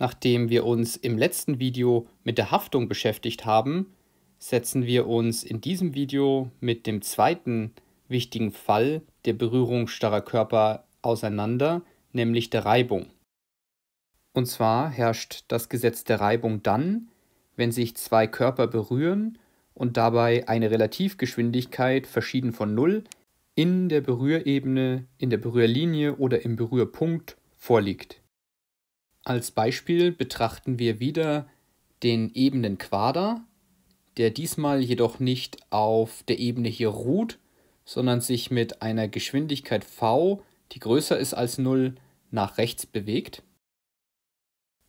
Nachdem wir uns im letzten Video mit der Haftung beschäftigt haben, setzen wir uns in diesem Video mit dem zweiten wichtigen Fall der Berührung starrer Körper auseinander, nämlich der Reibung. Und zwar herrscht das Gesetz der Reibung dann, wenn sich zwei Körper berühren und dabei eine Relativgeschwindigkeit verschieden von null in der Berührebene, in der Berührlinie oder im Berührpunkt vorliegt. Als Beispiel betrachten wir wieder den ebenen Quader, der diesmal jedoch nicht auf der Ebene hier ruht, sondern sich mit einer Geschwindigkeit v, die größer ist als 0, nach rechts bewegt.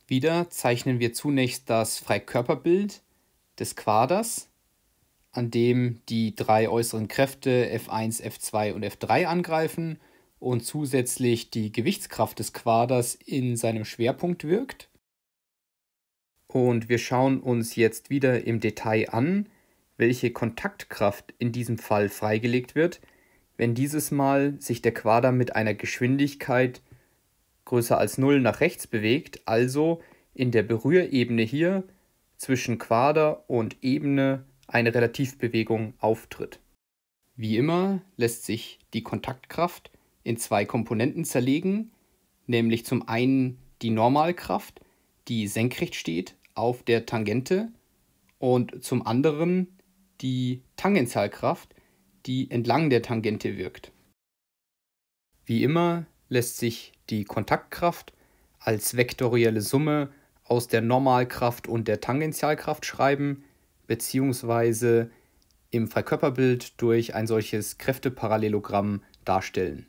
Wieder zeichnen wir zunächst das Freikörperbild des Quaders, an dem die drei äußeren Kräfte F1, F2 und F3 angreifen – und zusätzlich die Gewichtskraft des Quaders in seinem Schwerpunkt wirkt. Und wir schauen uns jetzt wieder im Detail an, welche Kontaktkraft in diesem Fall freigelegt wird, wenn dieses Mal sich der Quader mit einer Geschwindigkeit größer als 0 nach rechts bewegt, also in der Berührebene hier zwischen Quader und Ebene eine Relativbewegung auftritt. Wie immer lässt sich die Kontaktkraft in zwei Komponenten zerlegen, nämlich zum einen die Normalkraft, die senkrecht steht auf der Tangente und zum anderen die Tangentialkraft, die entlang der Tangente wirkt. Wie immer lässt sich die Kontaktkraft als vektorielle Summe aus der Normalkraft und der Tangentialkraft schreiben, beziehungsweise im Freikörperbild durch ein solches Kräfteparallelogramm darstellen.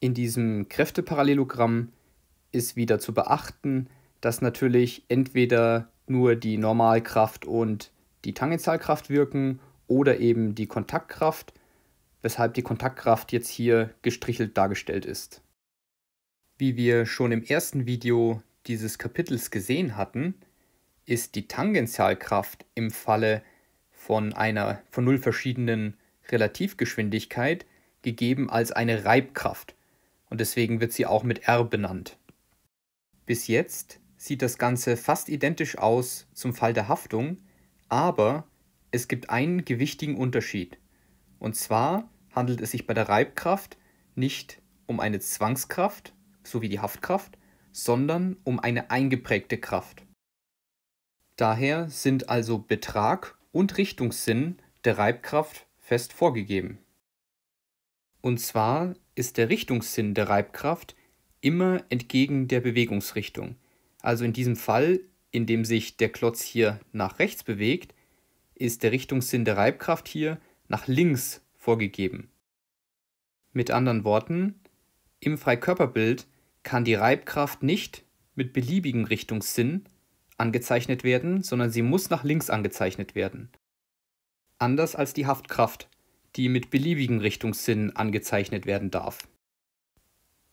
In diesem Kräfteparallelogramm ist wieder zu beachten, dass natürlich entweder nur die Normalkraft und die Tangentialkraft wirken oder eben die Kontaktkraft, weshalb die Kontaktkraft jetzt hier gestrichelt dargestellt ist. Wie wir schon im ersten Video dieses Kapitels gesehen hatten, ist die Tangentialkraft im Falle von einer von null verschiedenen Relativgeschwindigkeit gegeben als eine Reibkraft und deswegen wird sie auch mit R benannt. Bis jetzt sieht das Ganze fast identisch aus zum Fall der Haftung, aber es gibt einen gewichtigen Unterschied. Und zwar handelt es sich bei der Reibkraft nicht um eine Zwangskraft, so wie die Haftkraft, sondern um eine eingeprägte Kraft. Daher sind also Betrag und Richtungssinn der Reibkraft fest vorgegeben. Und zwar ist der Richtungssinn der Reibkraft immer entgegen der Bewegungsrichtung. Also in diesem Fall, in dem sich der Klotz hier nach rechts bewegt, ist der Richtungssinn der Reibkraft hier nach links vorgegeben. Mit anderen Worten, im Freikörperbild kann die Reibkraft nicht mit beliebigem Richtungssinn angezeichnet werden, sondern sie muss nach links angezeichnet werden. Anders als die Haftkraft, die mit beliebigen Richtungssinn angezeichnet werden darf.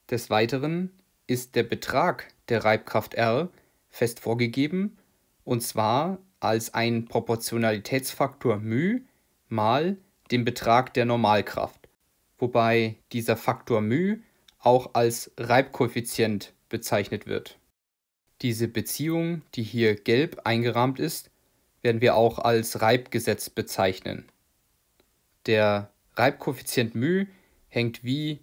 Des Weiteren ist der Betrag der Reibkraft R fest vorgegeben, und zwar als ein Proportionalitätsfaktor μ mal den Betrag der Normalkraft, wobei dieser Faktor μ auch als Reibkoeffizient bezeichnet wird. Diese Beziehung, die hier gelb eingerahmt ist, werden wir auch als Reibgesetz bezeichnen der Reibkoeffizient μ hängt wie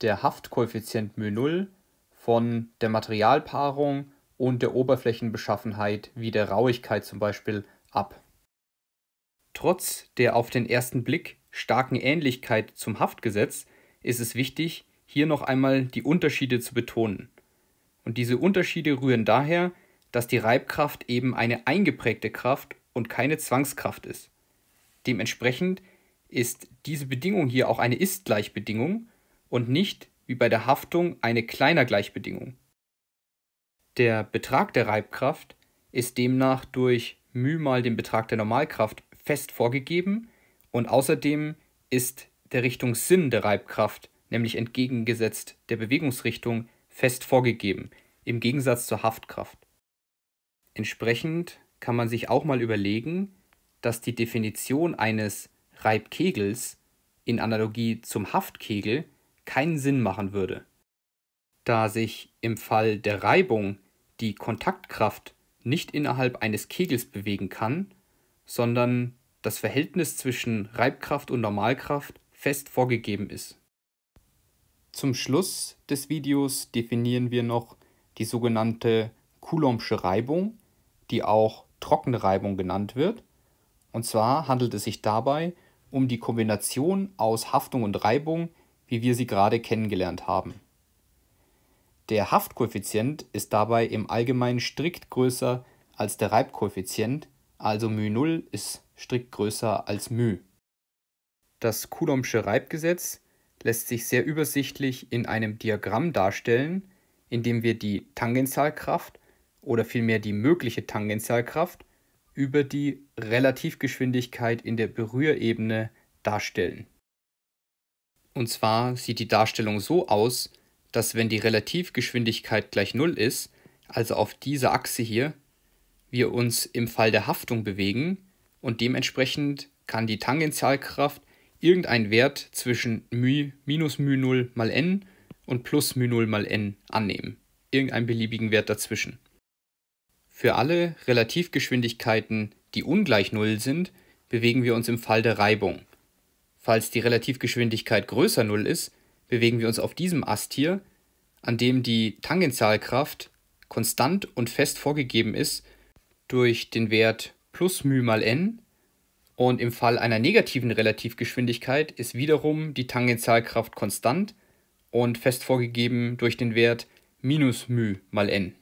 der Haftkoeffizient μ0 von der Materialpaarung und der Oberflächenbeschaffenheit wie der Rauigkeit zum Beispiel ab. Trotz der auf den ersten Blick starken Ähnlichkeit zum Haftgesetz ist es wichtig, hier noch einmal die Unterschiede zu betonen. Und diese Unterschiede rühren daher, dass die Reibkraft eben eine eingeprägte Kraft und keine Zwangskraft ist. Dementsprechend ist diese Bedingung hier auch eine Ist-Gleichbedingung und nicht wie bei der Haftung eine kleiner Gleichbedingung. Der Betrag der Reibkraft ist demnach durch μ mal den Betrag der Normalkraft fest vorgegeben und außerdem ist der Sinn der Reibkraft, nämlich entgegengesetzt der Bewegungsrichtung, fest vorgegeben, im Gegensatz zur Haftkraft. Entsprechend kann man sich auch mal überlegen, dass die Definition eines Reibkegels in Analogie zum Haftkegel keinen Sinn machen würde, da sich im Fall der Reibung die Kontaktkraft nicht innerhalb eines Kegels bewegen kann, sondern das Verhältnis zwischen Reibkraft und Normalkraft fest vorgegeben ist. Zum Schluss des Videos definieren wir noch die sogenannte Coulombsche Reibung, die auch trockene Reibung genannt wird. Und zwar handelt es sich dabei um um die Kombination aus Haftung und Reibung, wie wir sie gerade kennengelernt haben. Der Haftkoeffizient ist dabei im Allgemeinen strikt größer als der Reibkoeffizient, also μ0 ist strikt größer als μ. Das Coulombsche Reibgesetz lässt sich sehr übersichtlich in einem Diagramm darstellen, indem wir die Tangentialkraft oder vielmehr die mögliche Tangentialkraft über die Relativgeschwindigkeit in der Berührebene darstellen. Und zwar sieht die Darstellung so aus, dass wenn die Relativgeschwindigkeit gleich 0 ist, also auf dieser Achse hier, wir uns im Fall der Haftung bewegen und dementsprechend kann die Tangentialkraft irgendeinen Wert zwischen μ, minus μ0 mal n und plus μ0 mal n annehmen. Irgendeinen beliebigen Wert dazwischen. Für alle Relativgeschwindigkeiten, die ungleich Null sind, bewegen wir uns im Fall der Reibung. Falls die Relativgeschwindigkeit größer Null ist, bewegen wir uns auf diesem Ast hier, an dem die Tangentialkraft konstant und fest vorgegeben ist durch den Wert plus μ mal n und im Fall einer negativen Relativgeschwindigkeit ist wiederum die Tangentialkraft konstant und fest vorgegeben durch den Wert minus μ mal n.